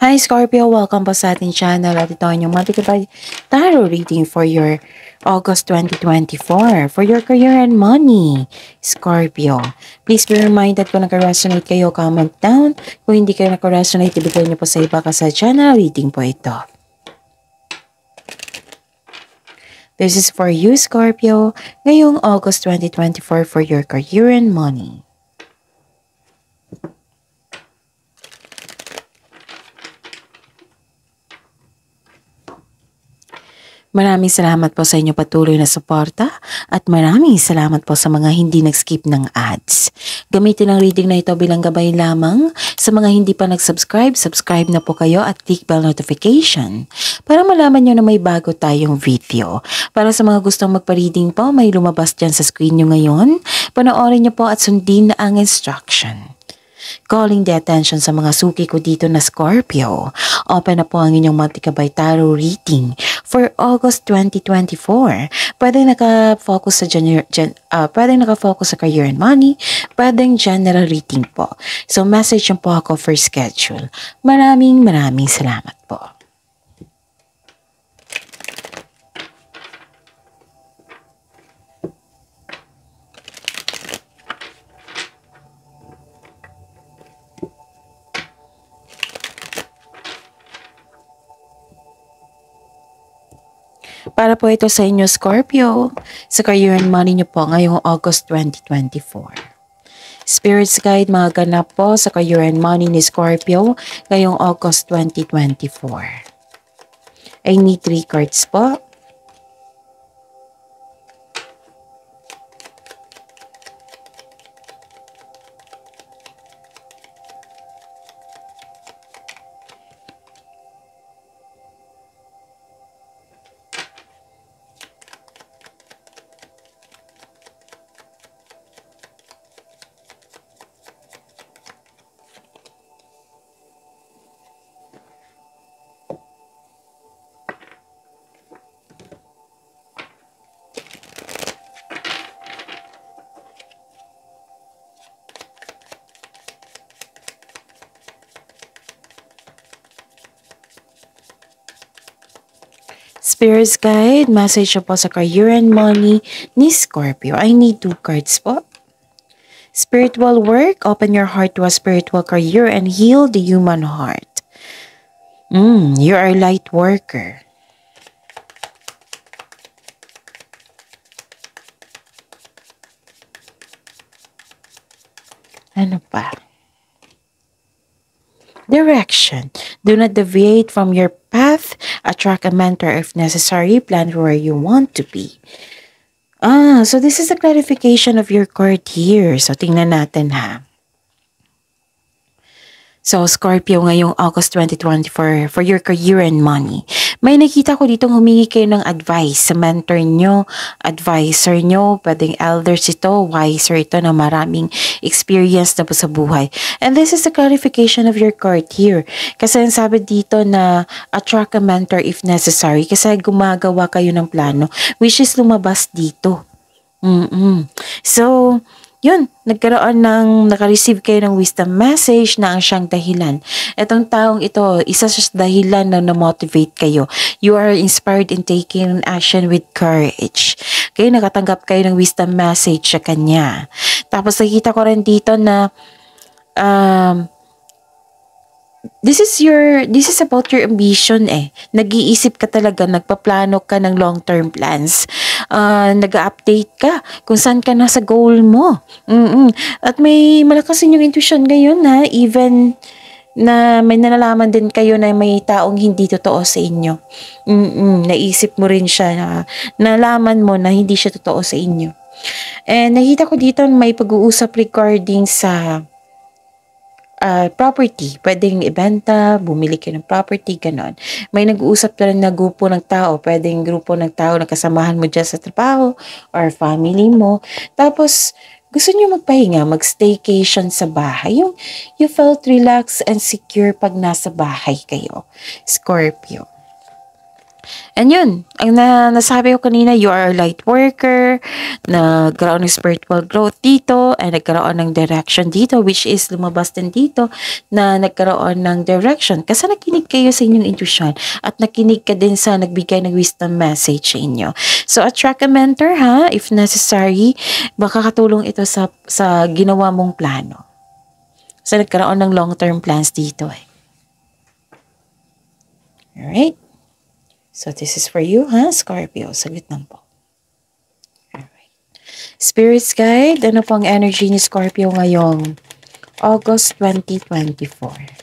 Hi Scorpio, welcome po sa ating channel at ito ang inyong mabigay tarot reading for your August 2024 for your career and money, Scorpio. Please be reminded kung nag-resonate kayo, comment down. Kung hindi kayo nag-resonate, ibigay niyo po sa iba ka sa channel reading po ito. This is for you, Scorpio, ngayong August 2024 for your career and money. Maraming salamat po sa inyo patuloy na suporta at maraming salamat po sa mga hindi nag-skip ng ads. Gamitin ang reading na ito bilang gabay lamang. Sa mga hindi pa nag-subscribe, subscribe na po kayo at click bell notification para malaman nyo na may bago tayong video. Para sa mga gustong magpa-reading po, may lumabas dyan sa screen nyo ngayon. Panoorin nyo po at sundin na ang instruction. Calling the attention sa mga suki ko dito na Scorpio. Open na po ang inyong multi-kabay tarot reading for August 2024. Pwedeng naka-focus sa general, gen, uh, pwedeng naka-focus sa career and money, pwedeng general reading po. So message po ako for schedule. Maraming maraming salamat po. Para po ito sa inyo, Scorpio, sa career and money nyo po ngayong August 2024. Spirits Guide mga ganap po sa career and money ni Scorpio ngayong August 2024. I need three cards po Spirit's Guide, message po sa career and money ni Scorpio. I need two cards po. Spiritual work, open your heart to a spiritual career and heal the human heart. Mm, you are a light worker. Ano pa? Direction. Do not deviate from your path Attract a mentor if necessary. Plan where you want to be. Ah, so this is the clarification of your card here. So, tingnan natin ha. So, Scorpio ngayong August 2024 for your career and money. May nakita ko dito humingi kayo ng advice sa mentor nyo, advisor nyo, pwedeng elders ito, wiser ito na maraming experience na po sa buhay. And this is the clarification of your card here. Kasi ang sabi dito na attract a mentor if necessary kasi gumagawa kayo ng plano which is lumabas dito. Mm-mm. So, yun, nagkaroon ng, nakareceive kayo ng wisdom message na ang siyang dahilan. Itong taong ito, isa sa dahilan na na-motivate kayo. You are inspired in taking action with courage. Kayo nakatanggap kayo ng wisdom message sa kanya. Tapos nakita ko rin dito na um, this is your this is about your ambition eh. Nag-iisip ka talaga, nagpaplano ka ng long-term plans. Uh, ah, nag-update ka kung saan ka nasa goal mo. Mm-mm. At may malakas yung intuition ngayon na even na may nalalaman din kayo na may taong hindi totoo sa inyo. Mm-mm, naisip mo rin siya na nalaman mo na hindi siya totoo sa inyo. And nakita ko dito may pag-uusap regarding sa uh, property. Pwedeng ibenta, bumili kayo ng property, ganon. May nag-uusap na rin na grupo ng tao. Pwedeng grupo ng tao na kasamahan mo dyan sa trabaho or family mo. Tapos, gusto niyo magpahinga, mag-staycation sa bahay. Yung you felt relaxed and secure pag nasa bahay kayo. Scorpio. And yun, ang na nasabi ko kanina, you are a light worker, nagkaroon ng spiritual growth dito, and nagkaroon ng direction dito, which is lumabas din dito na nagkaroon ng direction. Kasi nakinig kayo sa inyong intuition at nakinig ka din sa nagbigay ng wisdom message inyo. So, attract a mentor ha, if necessary. Baka katulong ito sa, sa ginawa mong plano. Kasi nagkaroon ng long-term plans dito eh. Alright? So this is for you, huh? Scorpio. Saglit lang po. Alright. Spirits Guide, ano pang energy ni Scorpio ngayong August 2024?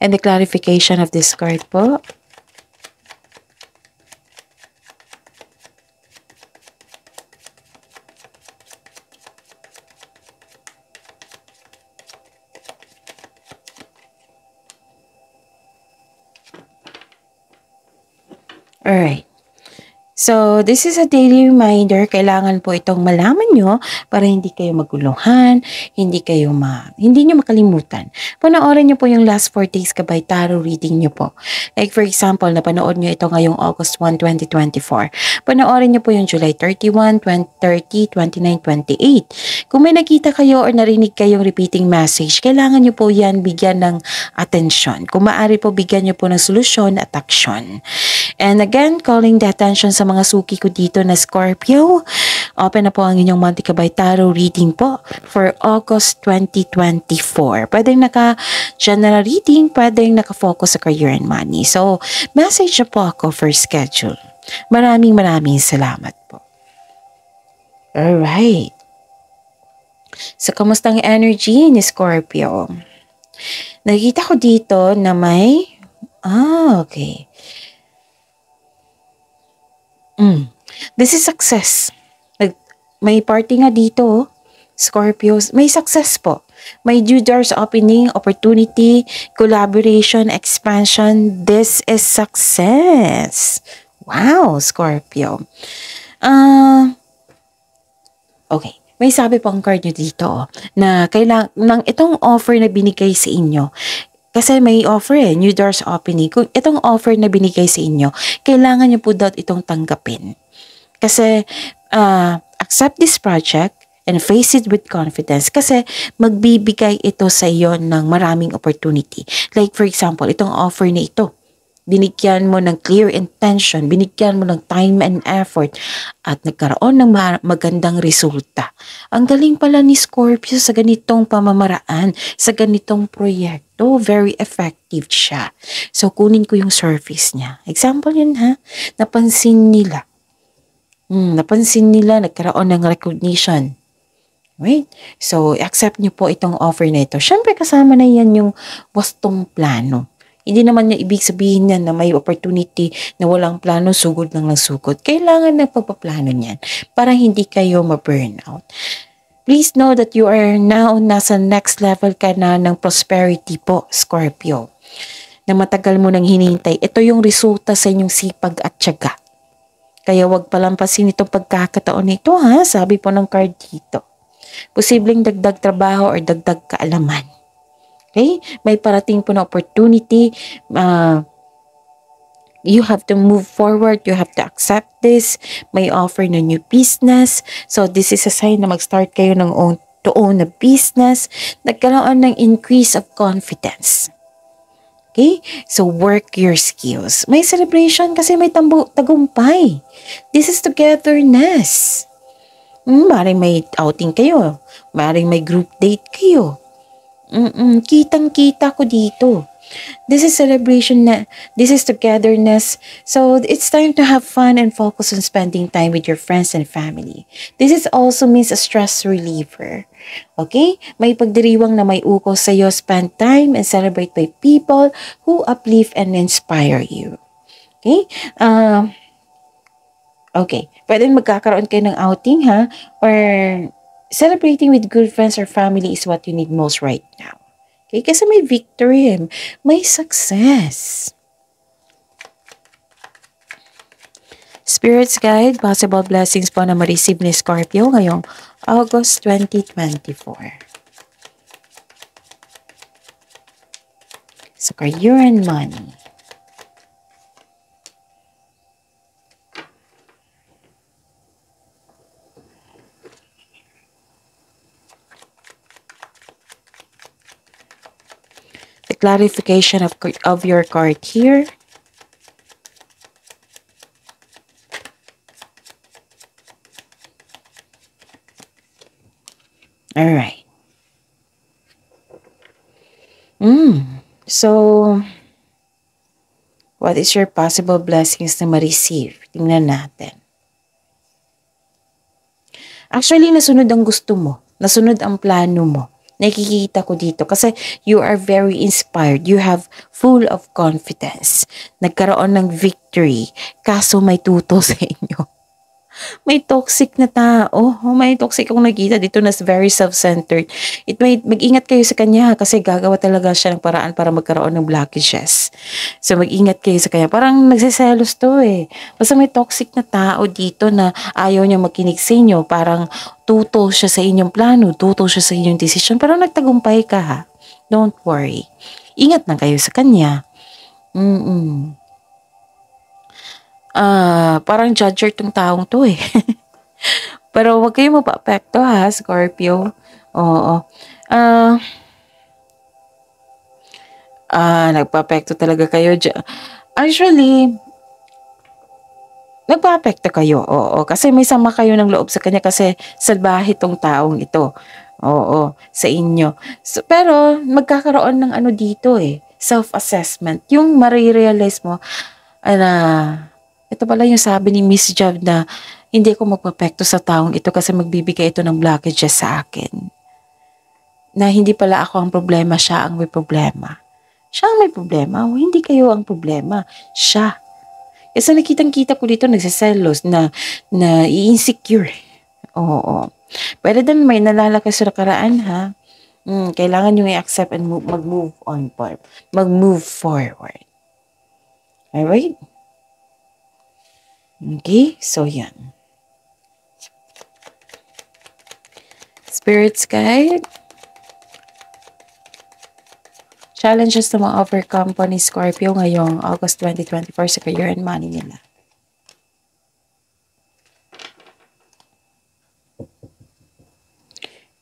And the clarification of this card po, So, this is a daily reminder. Kailangan po itong malaman nyo para hindi kayo maguluhan, hindi kayo ma, hindi nyo makalimutan. Panoorin nyo po yung last 4 days kabay tarot reading nyo po. Like for example, napanood nyo ito ngayong August 1, 2024. Panoorin nyo po yung July 31, 20, 30, 29, 28. Kung may nakita kayo or narinig kayong repeating message, kailangan nyo po yan bigyan ng atensyon. Kung maaari po, bigyan nyo po ng solusyon at aksyon. And again, calling the attention sa mga suki ko dito na Scorpio, open na po ang inyong Monte Cabay reading po for August 2024. Pwedeng naka-general reading, pwedeng naka-focus sa career and money. So, message na po ako for schedule. Maraming maraming salamat po. Alright. So, kamusta ang energy ni Scorpio? Nakita ko dito na may... Ah, okay. Mm. This is success. Nag, may party nga dito, oh. Scorpios. May success po. May due doors opening, opportunity, collaboration, expansion. This is success. Wow, Scorpio. Uh, okay may sabi po ang card nyo dito oh, na kailang ng itong offer na binigay sa inyo kasi may offer eh, new doors opening. Kung itong offer na binigay sa inyo, kailangan nyo po daw itong tanggapin. Kasi uh, accept this project and face it with confidence kasi magbibigay ito sa iyo ng maraming opportunity. Like for example, itong offer na ito. Binigyan mo ng clear intention, binigyan mo ng time and effort at nagkaroon ng magandang resulta. Ang galing pala ni Scorpio sa ganitong pamamaraan, sa ganitong proyekto to, very effective siya. So, kunin ko yung surface niya. Example yun ha, napansin nila. Hmm, napansin nila, nagkaroon ng recognition. Right? So, accept niyo po itong offer na ito. Siyempre, kasama na yan yung wastong plano. Hindi naman niya ibig sabihin niya na may opportunity na walang plano, sugod lang ng sugod. Kailangan na pagpaplano niyan para hindi kayo ma-burnout. Please know that you are now nasa next level ka na ng prosperity po, Scorpio. Na matagal mo nang hinihintay. Ito yung resulta sa inyong sipag at tiyaga. Kaya huwag palampasin itong pagkakataon nito ha, sabi po ng card dito. Posibleng dagdag trabaho or dagdag kaalaman. Okay? May parating po na opportunity, uh, you have to move forward, you have to accept this, may offer na new business. So this is a sign na mag-start kayo ng own, to own a business, nagkaroon ng increase of confidence. Okay? So, work your skills. May celebration kasi may tambo, tagumpay. This is togetherness. Mm, maring may outing kayo. Maring may group date kayo. Mm-mm, kitang-kita ko dito This is celebration. This is togetherness. So it's time to have fun and focus on spending time with your friends and family. This is also means a stress reliever. Okay? May pagdiriwang na may uko sa iyo. Spend time and celebrate by people who uplift and inspire you. Okay? Um, uh, okay. Pwede magkakaroon kayo ng outing ha? Or celebrating with good friends or family is what you need most right now. Okay? Kasi may victory, eh. may success. Spirit's Guide, possible blessings po na ma-receive ni Scorpio ngayong August 2024. So, your and money. clarification of, of your card here. All right. Mm. So, what is your possible blessings na ma-receive? Tingnan natin. Actually, nasunod ang gusto mo. Nasunod ang plano mo. Nakikita ko dito kasi you are very inspired. You have full of confidence. Nagkaroon ng victory. Kaso may tuto sa inyo may toxic na tao. Oh, May toxic akong nakita dito na very self-centered. It may, mag-ingat kayo sa kanya kasi gagawa talaga siya ng paraan para magkaroon ng blockages. So, mag-ingat kayo sa kanya. Parang nagsiselos to eh. Basta may toxic na tao dito na ayaw niya makinig sa inyo. Parang tuto siya sa inyong plano, tuto siya sa inyong decision. Parang nagtagumpay ka ha. Don't worry. Ingat na kayo sa kanya. Mm-mm ah, uh, parang judger tong taong to eh. Pero wag kayo mapapekto ha, Scorpio. Oo. Ah, uh, uh, ah, nagpapekto talaga kayo. Actually, nagpapekto kayo. Oo, kasi may sama kayo ng loob sa kanya kasi salbahe tong taong ito. Oo, sa inyo. So, pero magkakaroon ng ano dito eh, self-assessment. Yung marirealize mo, ah, na ito pala yung sabi ni Miss Job na hindi ko magpapekto sa taong ito kasi magbibigay ito ng blockages sa akin. Na hindi pala ako ang problema, siya ang may problema. Siya ang may problema o oh, hindi kayo ang problema. Siya. Kasi nakitang-kita ko dito nagsiselos na, na insecure. Oo. Pwede din may nalalakas sa nakaraan ha. Mm, kailangan yung i-accept and mag-move on. Mag-move forward. Alright? Okay? So, yan. Spirits guide. Challenges na ma-overcome po ni Scorpio ngayong August 2024 sa career and money nila.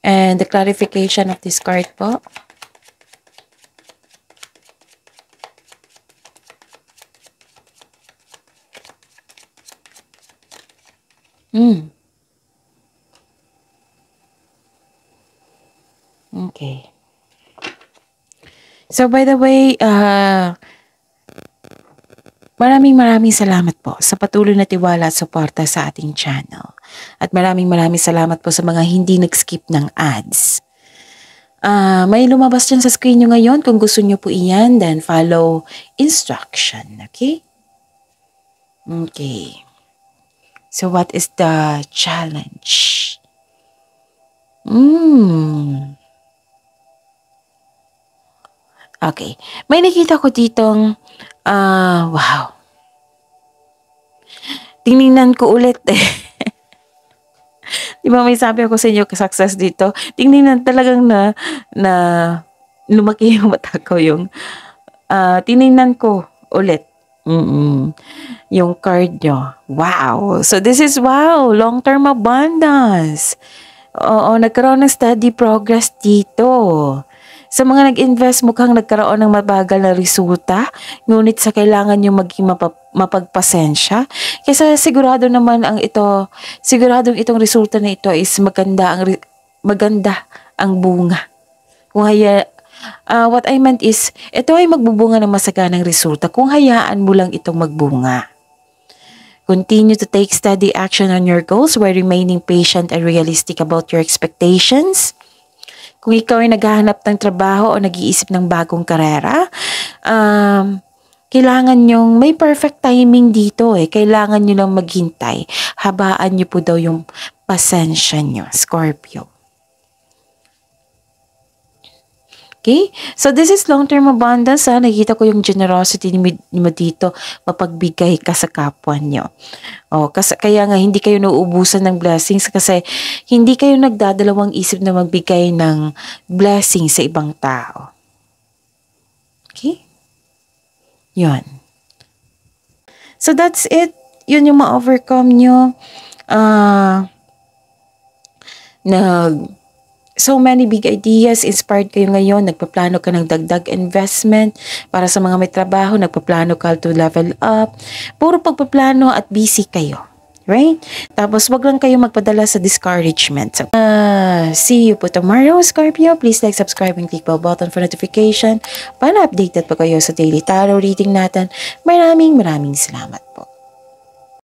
And the clarification of this card po. So by the way, uh, maraming maraming salamat po sa patuloy na tiwala at suporta sa ating channel. At maraming maraming salamat po sa mga hindi nag-skip ng ads. Uh, may lumabas dyan sa screen nyo ngayon. Kung gusto nyo po iyan, then follow instruction. Okay? Okay. So what is the challenge? Mmm. Okay. May nakita ko ditong, ah, uh, wow. Tinignan ko ulit eh. Di ba may sabi ako sa inyo, success dito. Tinignan talagang na, na lumaki yung mata ko yung, uh, ah, tinignan ko ulit. Mm-mm. Yung card nyo. Wow! So, this is wow! Long-term abundance. Oo, nagkaroon ng steady progress dito. Sa mga nag-invest mukhang nagkaroon ng mabagal na resulta, ngunit sa kailangan nyo maging mapap mapagpasensya. Kasi sigurado naman ang ito, siguradong itong resulta na ito is maganda ang, maganda ang bunga. Kung haya, uh, what I meant is, ito ay magbubunga ng masaganang resulta kung hayaan mo lang itong magbunga. Continue to take steady action on your goals while remaining patient and realistic about your expectations. Kung ikaw ay naghahanap ng trabaho o nag-iisip ng bagong karera, um, kailangan yung may perfect timing dito eh. Kailangan nyo lang maghintay. Habaan nyo po daw yung pasensya nyo, Scorpio. Okay? So, this is long-term abundance. Ha? Nakita ko yung generosity mo dito. Mapagbigay ka sa kapwa nyo. O, oh, kasi, kaya nga, hindi kayo nauubusan ng blessings kasi hindi kayo nagdadalawang isip na magbigay ng blessings sa ibang tao. Okay? Yun. So, that's it. Yun yung ma-overcome nyo. Uh, ah, nag So many big ideas, inspired kayo ngayon, nagpaplano ka ng dagdag investment para sa mga may trabaho, nagpaplano ka to level up. Puro pagpaplano at busy kayo. Right? Tapos wag lang kayo magpadala sa discouragement. So, uh, see you po tomorrow, Scorpio. Please like, subscribe, and click bell button for notification para updated po kayo sa daily tarot reading natin. Maraming maraming salamat.